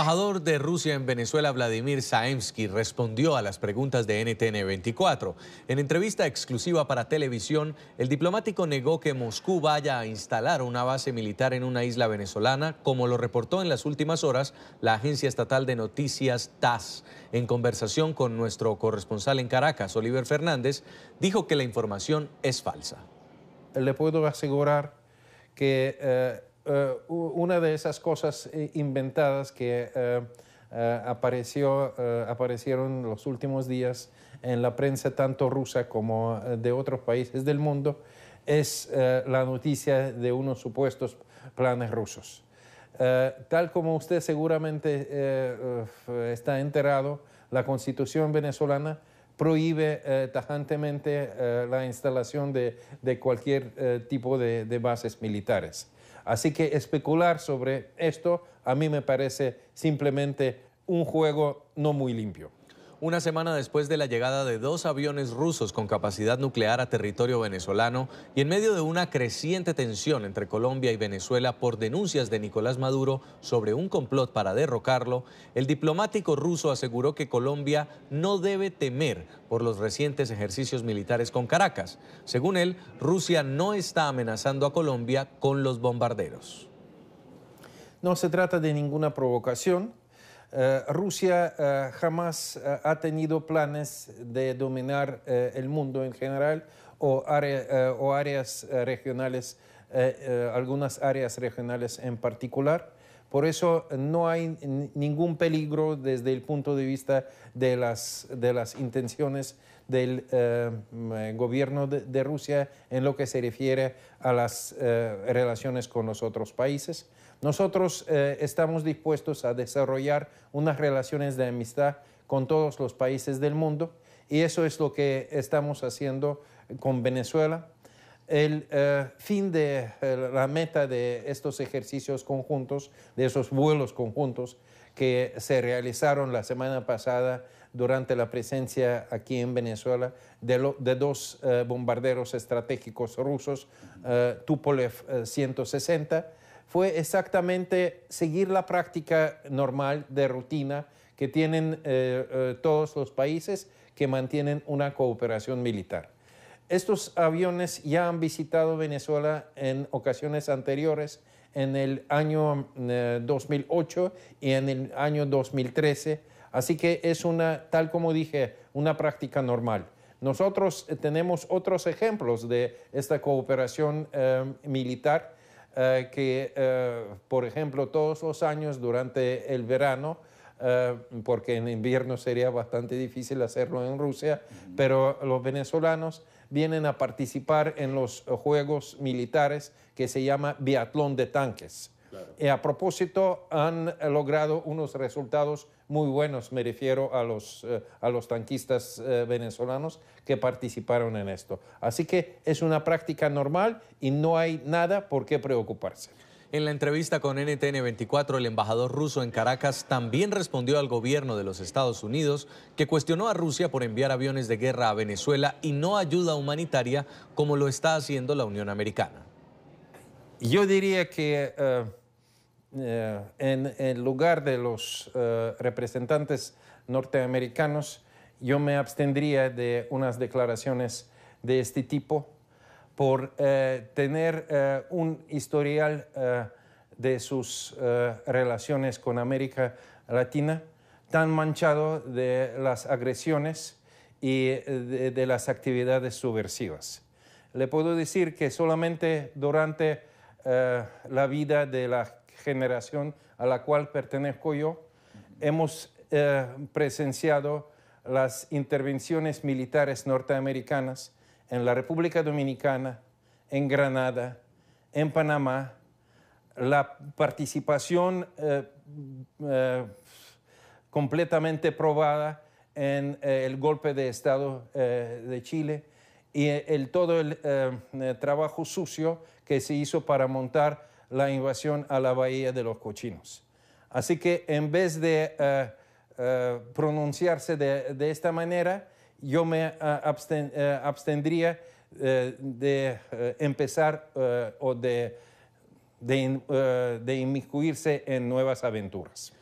embajador de Rusia en Venezuela, Vladimir Zaemsky, respondió a las preguntas de NTN 24. En entrevista exclusiva para televisión, el diplomático negó que Moscú vaya a instalar una base militar en una isla venezolana, como lo reportó en las últimas horas la agencia estatal de noticias TAS. En conversación con nuestro corresponsal en Caracas, Oliver Fernández, dijo que la información es falsa. Le puedo asegurar que... Eh, eh, una de esas cosas eh, inventadas que eh, aparecieron aparecieron los últimos días en la prensa tanto rusa como de otros países del mundo es la noticia de unos supuestos planes rusos. tal como usted seguramente está enterado, la constitución venezolana prohíbe eh, tajantemente eh, la instalación de, cualquier eh, tipo de, bases militares. Así que especular sobre esto a mí me parece simplemente un juego no muy limpio una semana después de la llegada de dos aviones rusos con capacidad nuclear a territorio venezolano y en medio de una creciente tensión entre Colombia y Venezuela por denuncias de Nicolás Maduro sobre un complot para derrocarlo, el diplomático ruso aseguró que Colombia no debe temer por los recientes ejercicios militares con Caracas. Según él, Rusia no está amenazando a Colombia con los bombarderos. No se trata de ninguna provocación, eh, Rusia eh, jamás eh, ha tenido planes de dominar el mundo en general o, áreas regionales, algunas áreas regionales en particular. Por eso no hay ningún peligro desde el punto de vista de las, intenciones del gobierno de, Rusia en lo que se refiere a las relaciones con los otros países. Nosotros eh, estamos dispuestos a desarrollar unas relaciones de amistad con todos los países del mundo y eso es lo que estamos haciendo con Venezuela. El eh, fin de eh, la meta de estos ejercicios conjuntos, de esos vuelos conjuntos que se realizaron la semana pasada durante la presencia aquí en Venezuela de, dos bombarderos estratégicos rusos, Tupolev 160 fue exactamente seguir la práctica normal de rutina que tienen eh, eh, todos los países que mantienen una cooperación militar. Estos aviones ya han visitado Venezuela en ocasiones anteriores, en el año 2008 eh, y en el año 2013, así que es una, tal como dije, una práctica normal. Nosotros tenemos otros ejemplos de esta cooperación militar eh, que, eh, por ejemplo, todos los años durante el verano, eh, porque en invierno sería bastante difícil hacerlo en Rusia, pero los venezolanos vienen a participar en los juegos militares que se llama biatlón de tanques. Eh, a propósito, han eh, logrado unos resultados muy buenos, me refiero a los, eh, a los tanquistas venezolanos que participaron en esto. Así que es una práctica normal y no hay nada por qué preocuparse. En la entrevista con NTN 24, el embajador ruso en Caracas también respondió al gobierno de los Estados Unidos, que cuestionó a Rusia por enviar aviones de guerra a Venezuela y no ayuda humanitaria como lo está haciendo la Unión Americana. Yo diría que eh, eh, en, lugar de los eh, representantes norteamericanos, yo me abstendría de unas declaraciones de este tipo por tener un historial de sus relaciones con América Latina tan manchado de las agresiones y de las actividades subversivas. Le puedo decir que solamente durante eh, la vida de la generación a la cual pertenezco yo, hemos eh, presenciado las intervenciones militares norteamericanas en la República Dominicana, en Granada, en Panamá, la participación eh, completamente probada en el golpe de Estado de Chile y el, todo el eh, eh, trabajo sucio que se hizo para montar la invasión a la bahía de los cochinos. Así que en vez de eh, pronunciarse de, esta manera, yo me abstendría de empezar o de, de, de inmiscuirse en nuevas aventuras.